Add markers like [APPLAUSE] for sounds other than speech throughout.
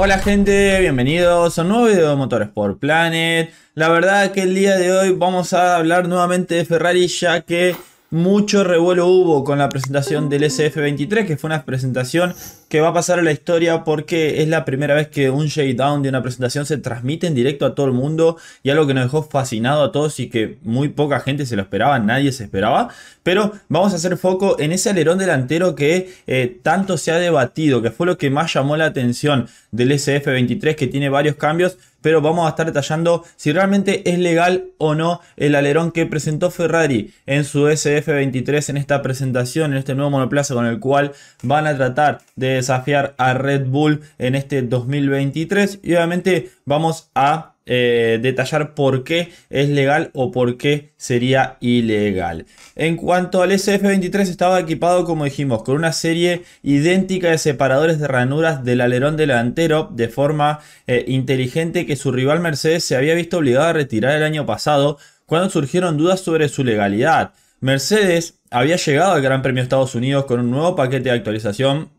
Hola gente, bienvenidos a un nuevo video de por Planet. La verdad que el día de hoy vamos a hablar nuevamente de Ferrari ya que mucho revuelo hubo con la presentación del SF23, que fue una presentación que va a pasar a la historia porque es la primera vez que un J-Down de una presentación se transmite en directo a todo el mundo y algo que nos dejó fascinado a todos y que muy poca gente se lo esperaba, nadie se esperaba. Pero vamos a hacer foco en ese alerón delantero que eh, tanto se ha debatido, que fue lo que más llamó la atención del SF-23 que tiene varios cambios, pero vamos a estar detallando si realmente es legal o no el alerón que presentó Ferrari en su SF-23 en esta presentación, en este nuevo monoplaza con el cual van a tratar de desafiar a Red Bull en este 2023 y obviamente vamos a eh, detallar por qué es legal o por qué sería ilegal. En cuanto al SF-23 estaba equipado como dijimos con una serie idéntica de separadores de ranuras del alerón delantero de forma eh, inteligente que su rival Mercedes se había visto obligado a retirar el año pasado cuando surgieron dudas sobre su legalidad. Mercedes había llegado al Gran Premio de Estados Unidos con un nuevo paquete de actualización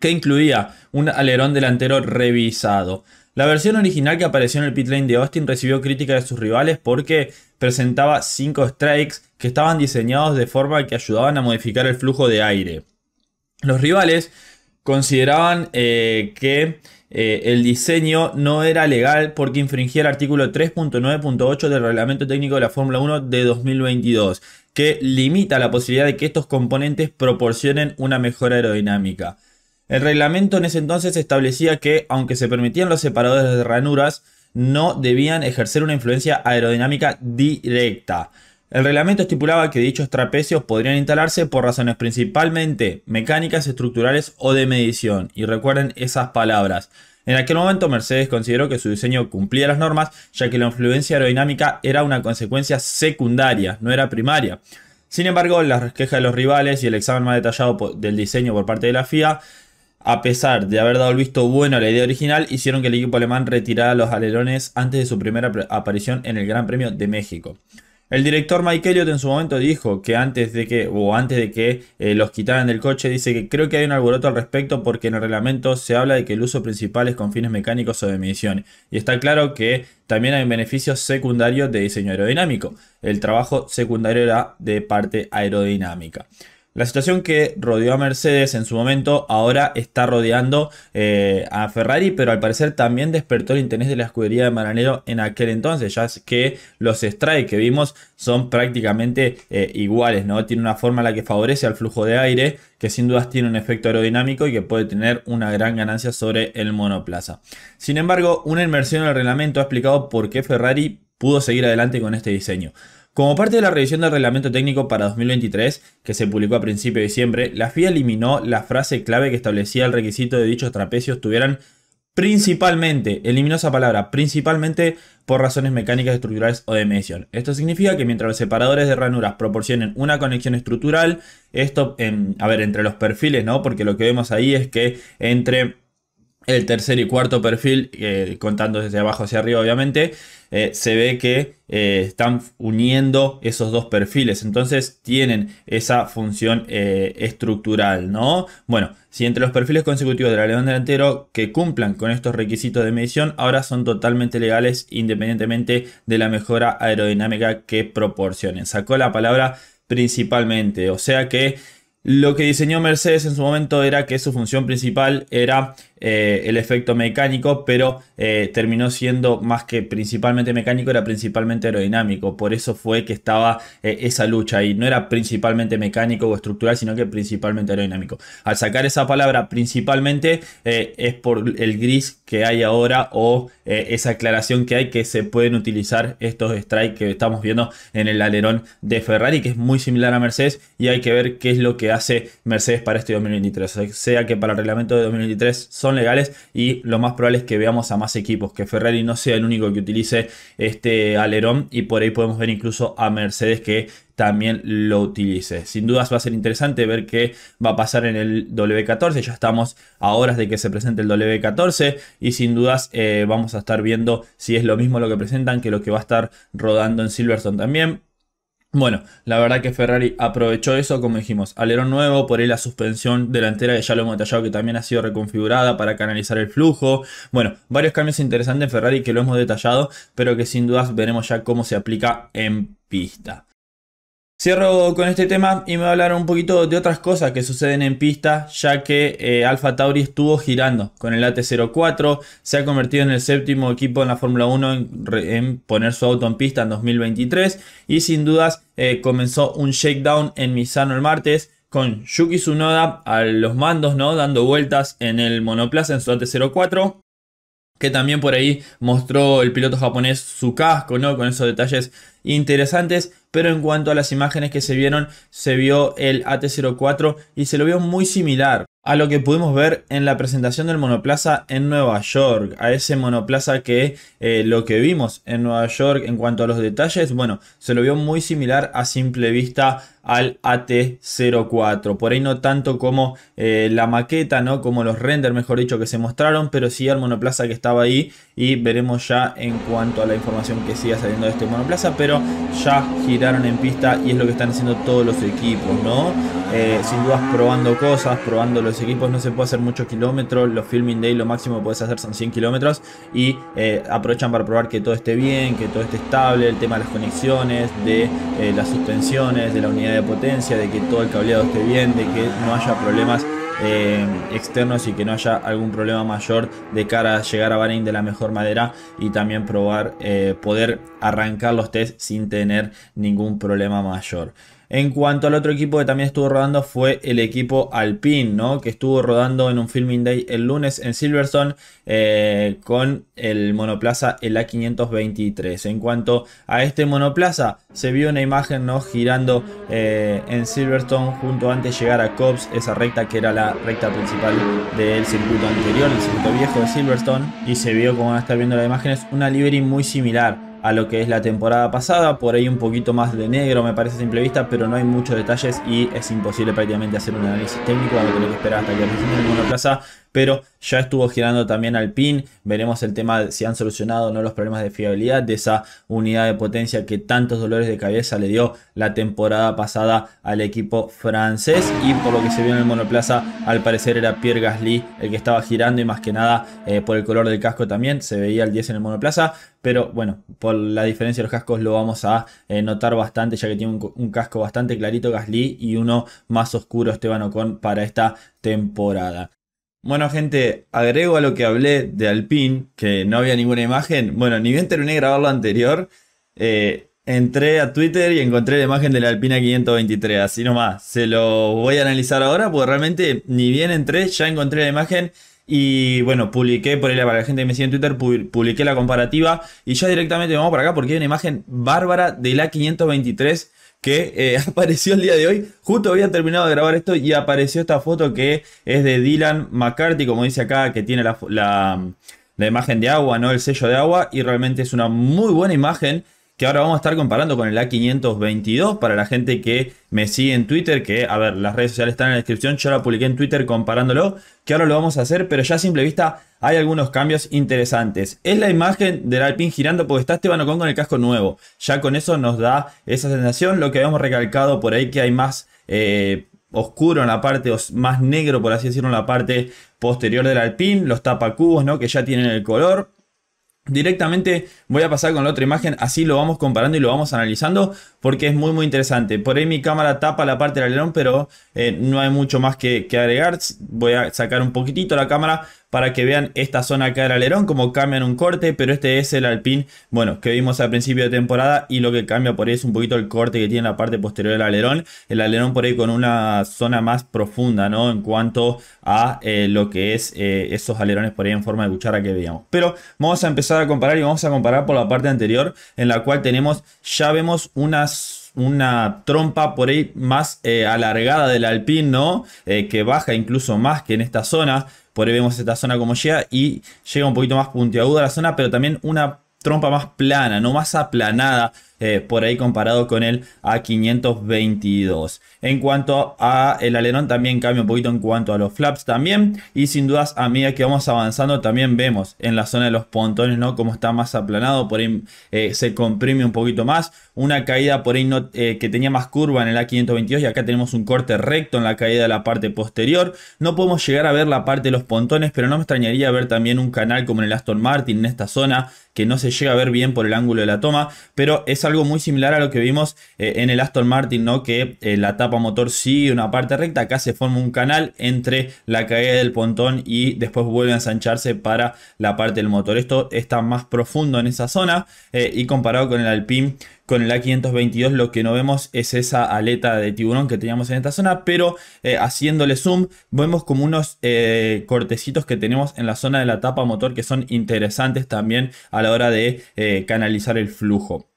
que incluía un alerón delantero revisado. La versión original que apareció en el pit lane de Austin recibió crítica de sus rivales porque presentaba 5 strikes que estaban diseñados de forma que ayudaban a modificar el flujo de aire. Los rivales consideraban eh, que eh, el diseño no era legal porque infringía el artículo 3.9.8 del reglamento técnico de la Fórmula 1 de 2022, que limita la posibilidad de que estos componentes proporcionen una mejor aerodinámica. El reglamento en ese entonces establecía que, aunque se permitían los separadores de ranuras, no debían ejercer una influencia aerodinámica directa. El reglamento estipulaba que dichos trapecios podrían instalarse por razones principalmente mecánicas, estructurales o de medición. Y recuerden esas palabras. En aquel momento Mercedes consideró que su diseño cumplía las normas, ya que la influencia aerodinámica era una consecuencia secundaria, no era primaria. Sin embargo, las quejas de los rivales y el examen más detallado del diseño por parte de la FIA a pesar de haber dado el visto bueno a la idea original, hicieron que el equipo alemán retirara los alerones antes de su primera aparición en el Gran Premio de México. El director Mike en su momento dijo que antes de que, o antes de que eh, los quitaran del coche, dice que creo que hay un alboroto al respecto porque en el reglamento se habla de que el uso principal es con fines mecánicos o de medición. Y está claro que también hay beneficios secundarios de diseño aerodinámico. El trabajo secundario era de parte aerodinámica. La situación que rodeó a Mercedes en su momento ahora está rodeando eh, a Ferrari, pero al parecer también despertó el interés de la escudería de Maranero en aquel entonces, ya que los strikes que vimos son prácticamente eh, iguales, ¿no? Tiene una forma la que favorece al flujo de aire, que sin dudas tiene un efecto aerodinámico y que puede tener una gran ganancia sobre el monoplaza. Sin embargo, una inmersión en el reglamento ha explicado por qué Ferrari pudo seguir adelante con este diseño. Como parte de la revisión del reglamento técnico para 2023, que se publicó a principios de diciembre, la FIA eliminó la frase clave que establecía el requisito de dichos trapecios tuvieran principalmente, eliminó esa palabra, principalmente por razones mecánicas, estructurales o de medición. Esto significa que mientras los separadores de ranuras proporcionen una conexión estructural, esto, a ver, entre los perfiles, ¿no? Porque lo que vemos ahí es que entre el tercer y cuarto perfil, eh, contando desde abajo hacia arriba obviamente, eh, se ve que eh, están uniendo esos dos perfiles. Entonces tienen esa función estructural, ¿no? Bueno, si entre los perfiles consecutivos de la león delantero que cumplan con estos requisitos de medición, ahora son totalmente legales independientemente de la mejora aerodinámica que proporcionen. Sacó la palabra principalmente, o sea que... Lo que diseñó Mercedes en su momento era que su función principal era eh, el efecto mecánico, pero eh, terminó siendo más que principalmente mecánico, era principalmente aerodinámico. Por eso fue que estaba eh, esa lucha y no era principalmente mecánico o estructural, sino que principalmente aerodinámico. Al sacar esa palabra principalmente es por el gris que hay ahora o esa aclaración que hay que se pueden utilizar estos strikes que estamos viendo en el alerón de Ferrari, que es muy similar a Mercedes y hay que ver qué es lo que hace Mercedes para este 2023. sea que para el reglamento de 2023 son legales y lo más probable es que veamos a más equipos, que Ferrari no sea el único que utilice este alerón y por ahí podemos ver incluso a Mercedes que también lo utilice. Sin dudas va a ser interesante ver qué va a pasar en el W14. Ya estamos a horas de que se presente el W14 y sin dudas eh, vamos a estar viendo si es lo mismo lo que presentan que lo que va a estar rodando en Silverstone también. Bueno, la verdad que Ferrari aprovechó eso, como dijimos, alerón nuevo, por ahí la suspensión delantera, que ya lo hemos detallado, que también ha sido reconfigurada para canalizar el flujo. Bueno, varios cambios interesantes en Ferrari que lo hemos detallado, pero que sin dudas veremos ya cómo se aplica en pista. Cierro con este tema y me voy a hablar un poquito de otras cosas que suceden en pista, ya que eh, Alpha Alfa Tauri estuvo girando con el AT04, se ha convertido en el séptimo equipo en la Fórmula 1 en, poner su auto en pista en 2023 y sin dudas eh, comenzó un shakedown en Misano el martes con Yuki Tsunoda a los mandos, ¿no? dando vueltas en el monoplaza en su AT04 que también por ahí mostró el piloto japonés su casco, ¿no? Con esos detalles interesantes. Pero en cuanto a las imágenes que se vieron, se vio el AT-04 y se lo vio muy similar a lo que pudimos ver en la presentación del monoplaza en Nueva York. A ese monoplaza que eh, lo que vimos en Nueva York en cuanto a los detalles, bueno, se lo vio muy similar a simple vista al AT04. Por ahí no tanto como eh, la maqueta, ¿no? Como los renders mejor dicho, que se mostraron, pero sí al monoplaza que estaba ahí y veremos ya en cuanto a la información que siga saliendo de este monoplaza, pero ya giraron en pista y es lo que están haciendo todos los equipos, ¿no? Eh, sin dudas probando cosas, probando los equipos, no se puede hacer muchos kilómetros, los filming day lo máximo que puedes hacer son 100 kilómetros y eh, aprovechan para probar que todo esté bien, que todo esté estable, el tema de las conexiones, de las suspensiones, de la unidad potencia, de que todo el cableado esté bien, de que no haya problemas eh, externos y que no haya algún problema mayor de cara a llegar a Bahrein de la mejor manera y también probar, eh, poder arrancar los test sin tener ningún problema mayor. En cuanto al otro equipo que también estuvo rodando fue el equipo Alpine, ¿no? que estuvo rodando en un filming day el lunes en Silverstone eh, con el monoplaza el A523. En cuanto a este monoplaza, se vio una imagen ¿no? girando eh, en Silverstone junto antes de llegar a Cobbs, esa recta que era la recta principal del circuito anterior, el circuito viejo de Silverstone, y se vio como van a estar viendo las imágenes, una livery muy similar a lo que es la temporada pasada. Por ahí un poquito más de negro me parece a simple vista, pero no hay muchos detalles y es imposible prácticamente hacer un análisis técnico. Vamos a que esperar hasta que en una plaza pero ya estuvo girando también al pin. Veremos el tema si han solucionado o no los problemas de fiabilidad de esa unidad de potencia que tantos dolores de cabeza le dio la temporada pasada al equipo francés. Y por lo que se vio en el monoplaza, al parecer era Pierre Gasly el que estaba girando y más que nada eh, por el color del casco también se veía el 10 en el monoplaza. Pero bueno, por la diferencia de los cascos lo vamos a eh, notar bastante, ya que tiene un casco bastante clarito Gasly y uno más oscuro Esteban Ocon para esta temporada. Bueno, gente, agrego a lo que hablé de Alpine, que no había ninguna imagen. Bueno, ni bien terminé de grabar lo anterior, eh, entré a Twitter y encontré la imagen de la Alpina 523, así nomás. Se lo voy a analizar ahora porque realmente ni bien entré, ya encontré la imagen y bueno, publiqué, por ahí para la gente que me sigue en Twitter, publiqué la comparativa. Y ya directamente vamos para acá porque hay una imagen bárbara de la 523 que eh, [LAUGHS] apareció el día de hoy. Justo había terminado de grabar esto y apareció esta foto que es de Dylan McCarthy, como dice acá, que tiene la, la imagen de agua, ¿no? El sello de agua. Y realmente es una muy buena imagen que ahora vamos a estar comparando con el A522 para la gente que me sigue en Twitter, que a ver, las redes sociales están en la descripción, yo la publiqué en Twitter comparándolo, que ahora lo vamos a hacer, pero ya a simple vista hay algunos cambios interesantes. Es la imagen del Alpine girando porque está Esteban Ocon con el casco nuevo, ya con eso nos da esa sensación, lo que habíamos recalcado por ahí que hay más... Eh, oscuro en la parte, más negro por así decirlo en la parte posterior del alpín, los tapacubos ¿no? que ya tienen el color, Directamente voy a pasar con la otra imagen, así lo vamos comparando y lo vamos analizando porque es muy muy interesante. Por ahí mi cámara tapa la parte del alerón, pero eh, no hay mucho más que, agregar. Voy a sacar un poquitito la cámara para que vean esta zona acá del alerón, como cambian un corte, pero este es el alpin bueno, que vimos al principio de temporada y lo que cambia por ahí es un poquito el corte que tiene la parte posterior del alerón. El alerón por ahí con una zona más profunda, ¿no? En cuanto a eh, lo que es eh, esos alerones por ahí en forma de cuchara que veíamos. Pero vamos a empezar a comparar y vamos a comparar por la parte anterior en la cual tenemos, ya vemos una una trompa por ahí más eh, alargada del alpino eh, que baja incluso más que en esta zona. Por ahí vemos esta zona como llega y llega un poquito más puntiaguda la zona, pero también una trompa más plana, no más aplanada eh, por ahí comparado con el A522. En cuanto a el alerón también cambia un poquito en cuanto a los flaps también y sin dudas a medida que vamos avanzando también vemos en la zona de los pontones no como está más aplanado por ahí eh, se comprime un poquito más una caída por ahí eh, que tenía más curva en el A522 y acá tenemos un corte recto en la caída de la parte posterior no podemos llegar a ver la parte de los pontones pero no me extrañaría ver también un canal como en el Aston Martin en esta zona que no se llega a ver bien por el ángulo de la toma pero esa algo muy similar a lo que vimos eh, en el Aston Martin, ¿no? Que eh, la tapa motor sigue una parte recta, acá se forma un canal entre la caída del pontón y después vuelve a ensancharse para la parte del motor. Esto está más profundo en esa zona eh, y comparado con el Alpine con el A522 lo que no vemos es esa aleta de tiburón que teníamos en esta zona, pero haciéndole zoom vemos como unos cortecitos que tenemos en la zona de la tapa motor que son interesantes también a la hora de canalizar el flujo.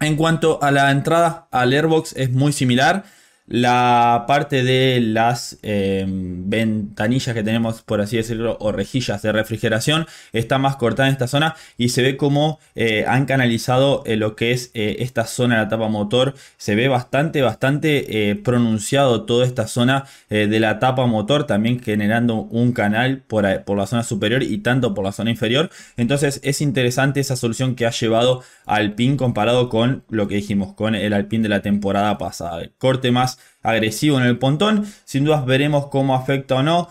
En cuanto a la entrada al Airbox es muy similar. La parte de las em, ventanillas que tenemos, por así decirlo, o rejillas de refrigeración, está más cortada en esta zona y se ve como eh, han canalizado eh, lo que es eh, esta zona de la tapa motor. Se ve bastante, bastante pronunciado toda esta zona de la tapa motor, también generando un canal por, por la zona superior y tanto por la zona inferior. Entonces es interesante esa solución que ha llevado al pin comparado con lo que dijimos, con el alpin de la temporada pasada. Corte más agresivo en el pontón. Sin dudas veremos cómo afecta o no.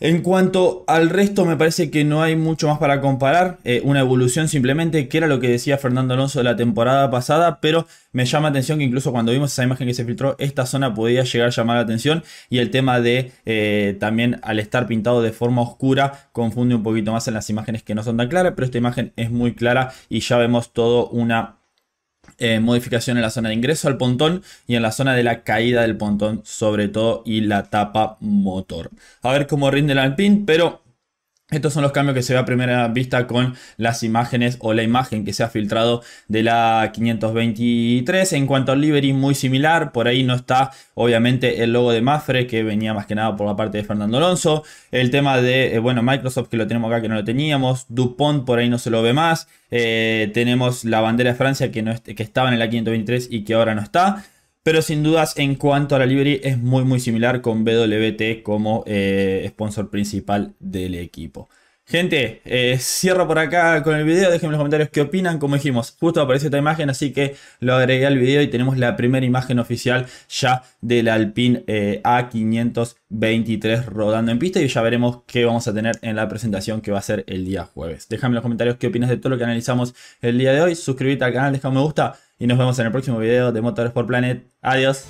En cuanto al resto, me parece que no hay mucho más para comparar. Eh, una evolución simplemente, que era lo que decía Fernando Alonso de la temporada pasada, pero me llama la atención que incluso cuando vimos esa imagen que se filtró, esta zona podía llegar a llamar la atención. Y el tema de eh, también al estar pintado de forma oscura, confunde un poquito más en las imágenes que no son tan claras, pero esta imagen es muy clara y ya vemos todo una eh, modificación en la zona de ingreso al pontón y en la zona de la caída del pontón sobre todo y la tapa motor. A ver cómo rinde el Alpine, pero estos son los cambios que se ve a primera vista con las imágenes o la imagen que se ha filtrado de la 523. En cuanto al livery, muy similar. Por ahí no está, obviamente, el logo de Mafre, que venía más que nada por la parte de Fernando Alonso. El tema de, eh, bueno, Microsoft, que lo tenemos acá, que no lo teníamos. Dupont, por ahí no se lo ve más. Eh, tenemos la bandera de Francia, que, no, que estaba en la 523 y que ahora no está. Pero sin dudas, en cuanto a la librería es muy muy similar con BWT como eh, sponsor principal del equipo. Gente, eh, cierro por acá con el video, déjenme en los comentarios qué opinan, como dijimos, justo apareció esta imagen, así que lo agregué al video y tenemos la primera imagen oficial ya del Alpine eh, A523 rodando en pista y ya veremos qué vamos a tener en la presentación que va a ser el día jueves. déjenme en los comentarios qué opinas de todo lo que analizamos el día de hoy, suscríbete al canal, deja un me gusta, y nos vemos en el próximo video de Motores por Planet. Adiós.